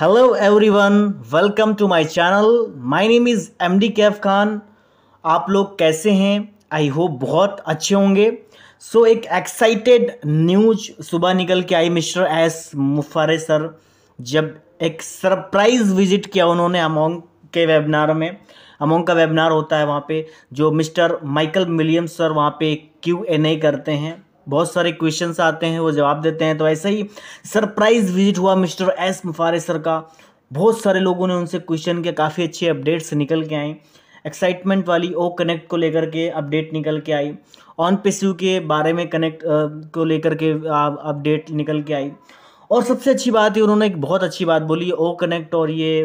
hello everyone welcome to my channel my name is M D Kaif Khan आप लोग कैसे हैं आई होप बहुत अच्छे होंगे सो so, एक एक्साइटेड न्यूज सुबह निकल के आई मिस्टर एस मुफारे सर जब एक सरप्राइज़ विजिट किया उन्होंने अमोंग के वेबिनार में अमोंग का वेबिनार होता है वहाँ पे जो मिस्टर माइकल मिलियम सर वहाँ पे क्यू एन ए करते हैं बहुत सारे क्वेश्चंस आते हैं वो जवाब देते हैं तो ऐसे ही सरप्राइज विजिट हुआ मिस्टर एस मुफारे सर का बहुत सारे लोगों ने उनसे क्वेश्चन के काफ़ी अच्छे अपडेट्स निकल के आए एक्साइटमेंट वाली ओ कनेक्ट को लेकर के अपडेट निकल के आई ऑन पेस्यू के बारे में कनेक्ट को लेकर के अपडेट निकल के आई और सबसे अच्छी बात है उन्होंने एक बहुत अच्छी बात बोली ओ कनेक्ट और ये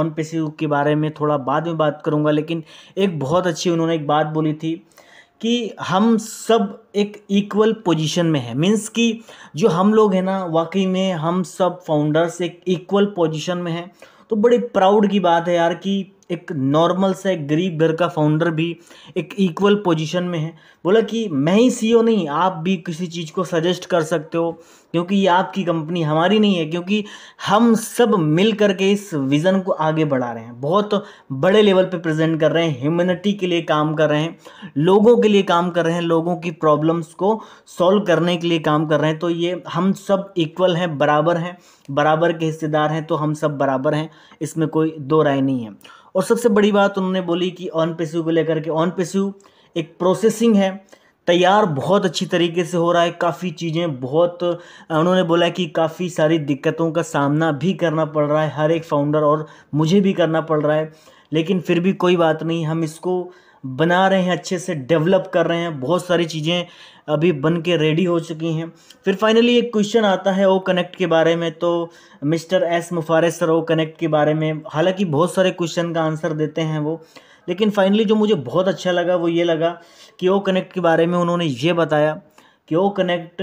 ऑन पेस्यू के बारे में थोड़ा बाद में बात करूँगा लेकिन एक बहुत अच्छी उन्होंने एक बात बोली थी कि हम सब एक इक्वल पोजीशन में है मींस कि जो हम लोग हैं ना वाकई में हम सब फाउंडर्स एक इक्वल पोजीशन में हैं तो बड़े प्राउड की बात है यार कि एक नॉर्मल से एक गरीब घर का फाउंडर भी एक इक्वल पोजीशन में है बोला कि मैं ही सीईओ e नहीं आप भी किसी चीज़ को सजेस्ट कर सकते हो क्योंकि ये आपकी कंपनी हमारी नहीं है क्योंकि हम सब मिल कर के इस विज़न को आगे बढ़ा रहे हैं बहुत बड़े लेवल पे प्रेजेंट कर रहे हैं ह्यूमनिटी के लिए काम कर रहे हैं लोगों के लिए काम कर रहे हैं लोगों की प्रॉब्लम्स को सॉल्व करने के लिए काम कर रहे हैं तो ये हम सब इक्वल हैं बराबर हैं बराबर के हिस्सेदार हैं तो हम सब बराबर हैं इसमें कोई दो राय नहीं है और सबसे बड़ी बात उन्होंने बोली कि ऑन पेस्यू को लेकर के ऑन पेस्यू एक प्रोसेसिंग है तैयार बहुत अच्छी तरीके से हो रहा है काफ़ी चीज़ें बहुत उन्होंने बोला कि काफ़ी सारी दिक्कतों का सामना भी करना पड़ रहा है हर एक फाउंडर और मुझे भी करना पड़ रहा है लेकिन फिर भी कोई बात नहीं हम इसको बना रहे हैं अच्छे से डेवलप कर रहे हैं बहुत सारी चीज़ें अभी बन के रेडी हो चुकी हैं फिर फाइनली एक क्वेश्चन आता है ओ कनेक्ट के बारे में तो मिस्टर एस मुफारस सर ओ कनेक्ट के बारे में हालांकि बहुत सारे क्वेश्चन का आंसर देते हैं वो लेकिन फाइनली जो मुझे बहुत अच्छा लगा वो ये लगा कि ओ कनेक्ट के बारे में उन्होंने ये बताया कि ओ कनेक्ट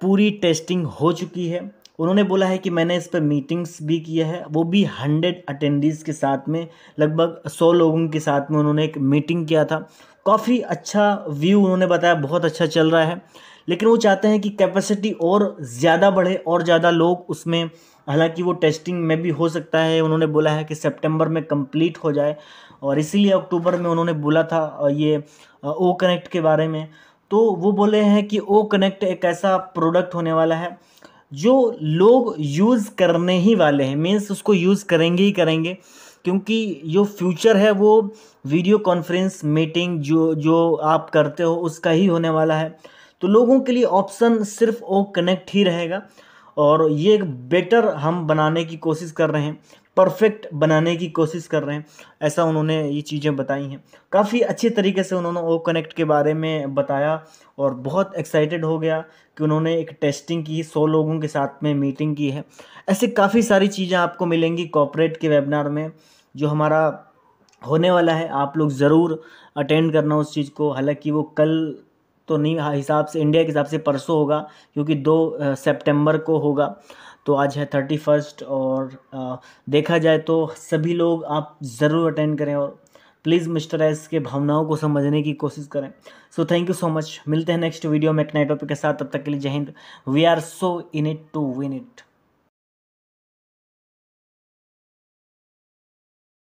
पूरी टेस्टिंग हो चुकी है उन्होंने बोला है कि मैंने इस पर मीटिंग्स भी किया है वो भी हंड्रेड अटेंडीज़ के साथ में लगभग सौ लोगों के साथ में उन्होंने एक मीटिंग किया था काफ़ी अच्छा व्यू उन्होंने बताया बहुत अच्छा चल रहा है लेकिन वो चाहते हैं कि कैपेसिटी और ज़्यादा बढ़े और ज़्यादा लोग उसमें हालांकि वो टेस्टिंग में भी हो सकता है उन्होंने बोला है कि सितंबर में कंप्लीट हो जाए और इसीलिए अक्टूबर में उन्होंने बोला था ये ओ कनेक्ट के बारे में तो वो बोले हैं कि ओ कनेक्ट एक ऐसा प्रोडक्ट होने वाला है जो लोग यूज़ करने ही वाले हैं मीन्स उसको यूज़ करेंगे ही करेंगे क्योंकि जो फ्यूचर है वो वीडियो कॉन्फ्रेंस मीटिंग जो जो आप करते हो उसका ही होने वाला है तो लोगों के लिए ऑप्शन सिर्फ ओ कनेक्ट ही रहेगा और ये एक बेटर हम बनाने की कोशिश कर रहे हैं परफेक्ट बनाने की कोशिश कर रहे हैं ऐसा उन्होंने ये चीज़ें बताई हैं काफ़ी अच्छे तरीके से उन्होंने ओ कनेक्ट के बारे में बताया और बहुत एक्साइटेड हो गया कि उन्होंने एक टेस्टिंग की सौ लोगों के साथ में मीटिंग की है ऐसे काफ़ी सारी चीज़ें आपको मिलेंगी कॉपरेट के वेबिनार में जो हमारा होने वाला है आप लोग ज़रूर अटेंड करना उस चीज़ को हालांकि वो कल तो नहीं हाँ, हिसाब से इंडिया के हिसाब से परसों होगा क्योंकि दो सितंबर को होगा तो आज है थर्टी फर्स्ट और आ, देखा जाए तो सभी लोग आप ज़रूर अटेंड करें और प्लीज़ मिस्टर एस के भावनाओं को समझने की कोशिश करें so thank you so much मिलते हैं नेक्स्ट वीडियो में एक नए टॉपिक के साथ तब तक के लिए जय हिंद we are so in it to win it